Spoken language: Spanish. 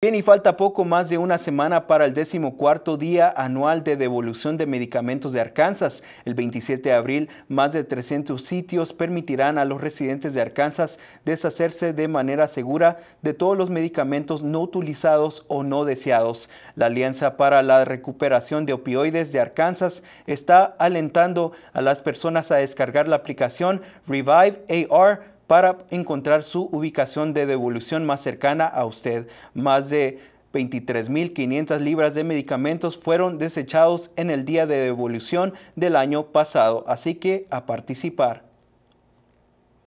Bien, y falta poco más de una semana para el cuarto día anual de devolución de medicamentos de Arkansas. El 27 de abril, más de 300 sitios permitirán a los residentes de Arkansas deshacerse de manera segura de todos los medicamentos no utilizados o no deseados. La Alianza para la Recuperación de Opioides de Arkansas está alentando a las personas a descargar la aplicación Revive AR para encontrar su ubicación de devolución más cercana a usted. Más de 23.500 libras de medicamentos fueron desechados en el día de devolución del año pasado, así que a participar.